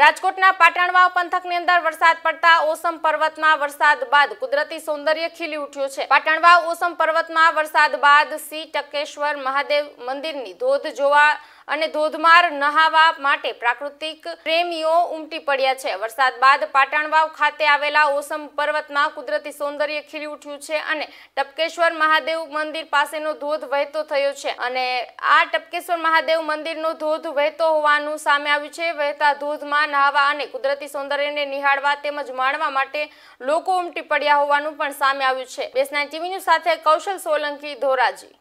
રાજકોટના પાટણવાવ પંથકની અંદર વરસાદ પડતા ઓસમ પર્વતમાં વરસાદ બાદ કુદરતી સૌંદર્ય ખીલી ઉઠ્યું છે પાટણવાવ ઓસમ પર્વતમાં વરસાદ બાદ શ્રી ટકેશ્વર મહાદેવ મંદિરની ધોધ જોવા અને ધોધમાર નહાવા માટે પ્રાકૃતિક પ્રેમીઓ ઉમટી પડ્યા છે વરસાદ બાદ પાટણ વાવ ખાતે આવેલા ઓસમ પર્વતમાં કુદરતી સૌંદર્ય ખીલી ઉઠ્યું છે અને ટપકેશ્વર મહાદેવ મંદિર પાસેનો ધોધ વહેતો થયો છે અને આ ટપકેશ્વર મહાદેવ મંદિરનો ધોધ વહેતો હોવાનું સામે આવ્યું છે વહેતા ધોધમાં નહાવા અને કુદરતી સૌંદર્યને નિહાળવા તેમજ માણવા માટે લોકો ઉમટી પડ્યા હોવાનું પણ સામે આવ્યું છે બેસના ટીવી ન્યૂઝ સાથે કૌશલ સોલંકી ધોરાજી